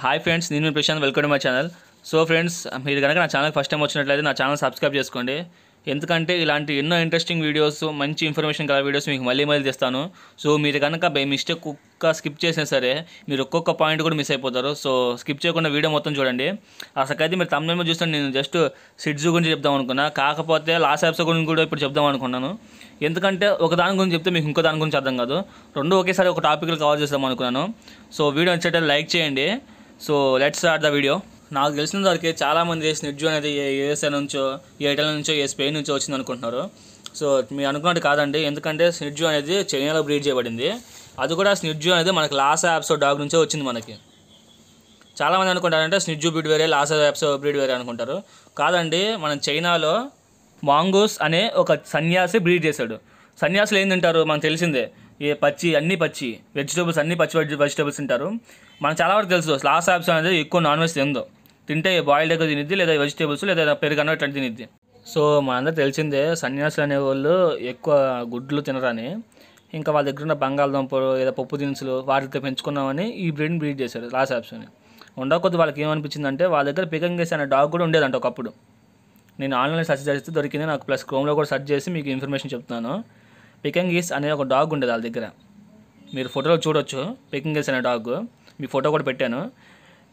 hi friends నేను Prashant welcome to my channel so friends మీరు కనుక నా ఛానల్ ఫస్ట్ టైం వచ్చినట్లయితే నా ఛానల్ సబ్స్క్రైబ్ చేసుకోండి ఎందుకంటే ఇలాంటి ఎన్నో ఇంట్రెస్టింగ్ వీడియోస్ మంచి ఇన్ఫర్మేషన్ కల వీడియోస్ మీకు మళ్ళీ మళ్ళీ తెస్తాను సో మీరు కనుక బై మిస్టేక్ ఒక్క స్కిప్ చేసినా సరే మీరు ఒక్కొక్క పాయింట్ కూడా మిస్ అయిపోతారు సో స్కిప్ చేయకుండా వీడియో మొత్తం చూడండి అసలు మీరు తమిళ చూస్తే నేను జస్ట్ సిడ్స్ గురించి చెప్దాం అనుకున్నా కాకపోతే లాస్ యాప్స్ గురించి కూడా ఇప్పుడు చెప్దాం అనుకున్నాను ఎందుకంటే ఒక దాని గురించి చెప్తే మీకు ఇంకో దాని గురించి అర్థం కాదు రెండు ఒకేసారి ఒక టాపిక్లు కవర్ చేద్దాం అనుకున్నాను సో వీడియో వచ్చేటట్టు లైక్ చేయండి so let start the video నాకు తెలిసిన వరకు చాలామంది స్నిట్ జోన్ అనేది యూఎస్ఏ నుంచో ఇటలీ నుంచో ఏ స్పెయిన్ నుంచో వచ్చింది అనుకుంటున్నారు సో మీరు అనుకున్నట్టు కాదండి ఎందుకంటే స్నిట్ అనేది చైనాలో బ్రీడ్ చేయబడింది అది కూడా స్నిడ్జు అనేది మనకి లాస్ యాప్స్ డాగ్ నుంచే వచ్చింది మనకి చాలామంది అనుకుంటారంటే స్నిట్ బ్రీడ్ వేరే లాస్ యాప్స్ బ్రీడ్ వేరే అనుకుంటారు కాదండి మనం చైనాలో మాంగోస్ అనే ఒక సన్యాసి బ్రీడ్ చేశాడు సన్యాసులు ఏం తింటారు మనకు తెలిసిందే ఈ పచ్చి అన్ని పచ్చి వెజిటేబుల్స్ అన్ని పచ్చి వెజిటేబుల్స్ తింటారు మనం చాలా వరకు తెలుసు లాస్ట్ ఆప్షన్ అనేది ఎక్కువ నాన్ వెజ్ తిందో తింటే బాయిల్డ్ ఎగ్ తినిద్ది లేదా వెజిటేబుల్స్ లేదా పెరుగన్న ఇట్లాంటి తినిద్ది సో మనందరూ తెలిసిందే సన్యాసులు అనేవాళ్ళు ఎక్కువ గుడ్లు తినరని ఇంకా వాళ్ళ దగ్గర ఉన్న బంగాళదుంపలు లేదా పప్పు దినుసులు వాటితో పెంచుకున్నామని ఈ బ్రీడ్ని బ్రీడ్ చేశారు లాస్ ఆప్షన్ ఉండకపోతే వాళ్ళకి ఏమనిపించిందంటే వాళ్ళ దగ్గర పికింగ్ చేసే డాగ్ కూడా ఉండేదంట ఒకప్పుడు నేను ఆన్లైన్లో సర్చ్ చేస్తే దొరికింది నాకు ప్లస్ క్రోమ్లో కూడా సర్చ్ చేసి మీకు ఇన్ఫర్మేషన్ చెప్తున్నాను పికంగీస్ అనే ఒక డాగ్ ఉండేది వాళ్ళ దగ్గర మీరు ఫోటోలో చూడొచ్చు పికంగీస్ అనే డాగ్ మీ ఫోటో కూడా పెట్టాను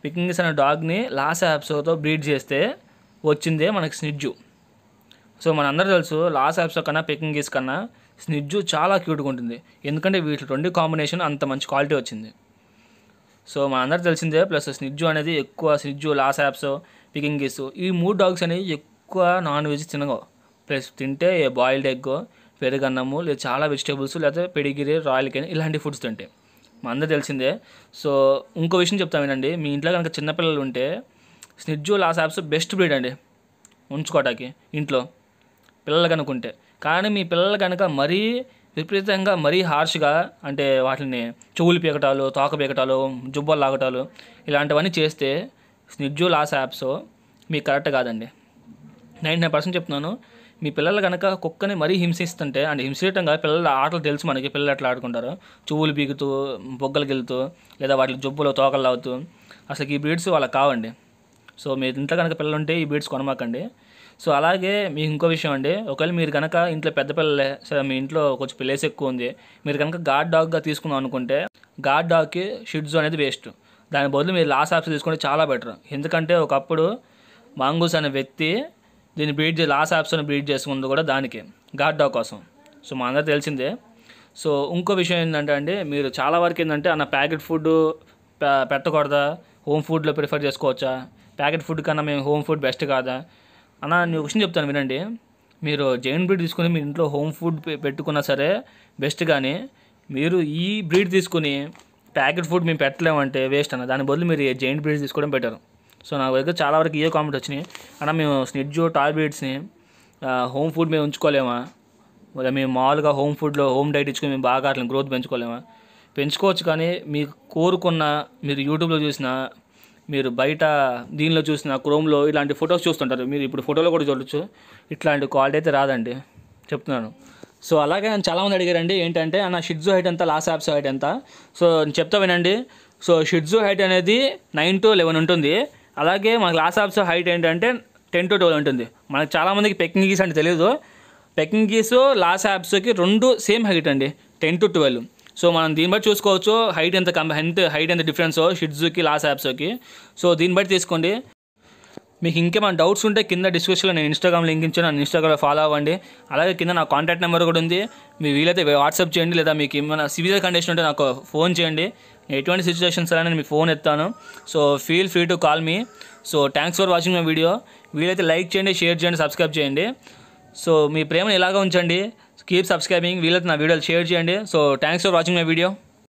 పికింగీస్ అనే డాగ్ని లాస్ యాప్స్తో బ్రీడ్ చేస్తే వచ్చిందే మనకి స్నిడ్జు సో మన అందరూ తెలుసు లాస్ యాప్స్ కన్నా పికింగీస్ కన్నా స్నిడ్జు చాలా క్యూట్గా ఉంటుంది ఎందుకంటే వీటి రెండు కాంబినేషన్ అంత మంచి క్వాలిటీ వచ్చింది సో మన అందరూ తెలిసిందే ప్లస్ స్నిడ్జు అనేది ఎక్కువ స్నిడ్జు లాస్ యాప్స్ పికింగీస్ ఈ మూడు డాగ్స్ అనేవి ఎక్కువ నాన్ వెజ్ తినగో ప్లస్ తింటే బాయిల్డ్ ఎగ్గో పెరుగన్నము లేదా చాలా వెజిటేబుల్స్ లేకపోతే పెడిగిరి రాయల్ కానీ ఇలాంటి ఫుడ్స్ తింటే మా అందరూ తెలిసిందే సో ఇంకో విషయం చెప్తాం ఏంటండి మీ ఇంట్లో కనుక చిన్నపిల్లలు ఉంటే Shih Tzu Lhasa Apso best breed అండి ఉంచుకోవటానికి ఇంట్లో పిల్లలు కనుకుంటే కానీ మీ పిల్లలు కనుక మరీ విపరీతంగా మరీ హార్ష్గా అంటే వాటిని చెవులు పీకటాలు తోక పీకటాలు జుబ్బలు లాగటాలు ఇలాంటివన్నీ చేస్తే స్నిడ్జు లాస్ యాప్స్ మీకు కరెక్ట్ కాదండి నైంటీ నైన్ పర్సెంట్ చెప్తున్నాను మీ పిల్లలు కనుక కుక్కని మరీ హింసిస్తుంటే అండ్ హింసించడం కాదు పిల్లల ఆటలు తెలుసు మనకి పిల్లలు ఎట్లా ఆడుకుంటారు చెవులు బీగుతూ బొగ్గలు గెలుతూ లేదా వాటి జబ్బులు తోకలు అవుతూ అసలు ఈ బ్రీడ్స్ వాళ్ళకి కావండి సో మీ ఇంట్లో కనుక పిల్లలు ఉంటే ఈ బ్రీడ్స్ కొనమాకండి సో అలాగే మీకు ఇంకో విషయం అండి ఒకవేళ మీరు కనుక ఇంట్లో పెద్ద పిల్లలే సరే మీ ఇంట్లో కొంచెం ప్లేస్ ఎక్కువ ఉంది మీరు కనుక గాడ్ డాగ్గా తీసుకుందాం అనుకుంటే గాడ్ డాగ్కి షిడ్జో అనేది వేస్ట్ దాని బదులు మీరు లాస్ ఆప్షన్ తీసుకుంటే చాలా బెటర్ ఎందుకంటే ఒకప్పుడు మాంగూస్ అనే వ్యక్తి దీన్ని బ్రీడ్ లాస్ యాప్స్ని బ్రీడ్ చేసుకుంది కూడా దానికే గాడ్డా కోసం సో మా అందరూ తెలిసిందే సో ఇంకో విషయం ఏంటంటే అండి మీరు చాలా వరకు ఏంటంటే అన్న ప్యాకెట్ ఫుడ్ పెట్టకూడదా హోమ్ ఫుడ్లో ప్రిఫర్ చేసుకోవచ్చా ప్యాకెట్ ఫుడ్ కన్నా మేము హోమ్ ఫుడ్ బెస్ట్ కాదా అన్న నేను క్వశ్చన్ చెప్తాను వినండి మీరు జైన్ బ్రీడ్ తీసుకుని మీ ఇంట్లో హోమ్ ఫుడ్ పెట్టుకున్నా సరే బెస్ట్ కానీ మీరు ఈ బ్రీడ్ తీసుకుని ప్యాకెట్ ఫుడ్ మేము పెట్టలేమంటే వేస్ట్ అన్న దాని బదులు మీరు జైన్ బ్రీడ్ తీసుకోవడం బెటర్ సో నా దగ్గర చాలా వరకు ఏ కామెంట్ వచ్చినాయి అన్న మేము స్నిడ్జో టాబ్లెట్స్ని హోమ్ ఫుడ్ మేము ఉంచుకోలేమా లేదా మేము మామూలుగా హోమ్ ఫుడ్లో హోమ్ డైట్ ఇచ్చుకొని మేము బాగా అట్లా గ్రోత్ పెంచుకోలేమా పెంచుకోవచ్చు కానీ మీకు కోరుకున్న మీరు యూట్యూబ్లో చూసిన మీరు బయట దీనిలో చూసిన క్రోమ్లో ఇలాంటి ఫొటోస్ చూస్తుంటారు మీరు ఇప్పుడు ఫోటోలో కూడా చూడొచ్చు ఇట్లాంటి క్వాలిటీ అయితే రాదండి చెప్తున్నాను సో అలాగే నేను చాలామంది అడిగారండి ఏంటంటే నా షిడ్జో హైట్ ఎంత లాస్ యాప్స్ హైట్ ఎంత సో నేను చెప్తా వినండి సో షిడ్జో హైట్ అనేది నైన్ టు లెవెన్ ఉంటుంది అలాగే మన లాస్ ఆఫ్స్ హైట్ ఏంటంటే టెన్ టు ట్వెల్వ్ ఉంటుంది మనకు చాలామందికి పెక్కింగ్ గీస్ అంటే తెలియదు పెక్కింగ్ గీస్ లాస్ యాప్స్కి రెండు సేమ్ హైట్ అండి టెన్ టు ట్వెల్వ్ సో మనం దీన్ని బట్టి చూసుకోవచ్చు హైట్ ఎంత ఎంత హైట్ ఎంత డిఫరెన్సో షిడ్జుకి లాస్ యాప్స్కి సో దీన్ని బట్టి తీసుకోండి మీకు ఇంకేమైనా డౌట్స్ ఉంటే కింద డిస్క్రిప్షన్లో నేను ఇన్స్టాగ్రామ్ లింక్ ఇచ్చాను నన్ను ఇన్స్టాగ్రామ్లో ఫాలో అవ్వండి అలాగే కింద నా కాంటాక్ట్ నెంబర్ కూడా ఉంది మీ వీలైతే వాట్సాప్ చేయండి లేదా మీకు ఏమైనా సివియర్ కండిషన్ ఉంటే నాకు ఫోన్ చేయండి ఎటువంటి సిచ్యువేషన్స్ అయినా నేను మీ ఫోన్ ఎత్తాను so feel free to call me so thanks for watching my video వీలైతే లైక్ చేయండి షేర్ చేయండి సబ్స్క్రైబ్ చేయండి సో మీ ప్రేమను ఇలాగ ఉంచండి కీప్ సబ్స్క్రైబింగ్ వీలైతే నా వీడియోలు షేర్ చేయండి so thanks for watching my video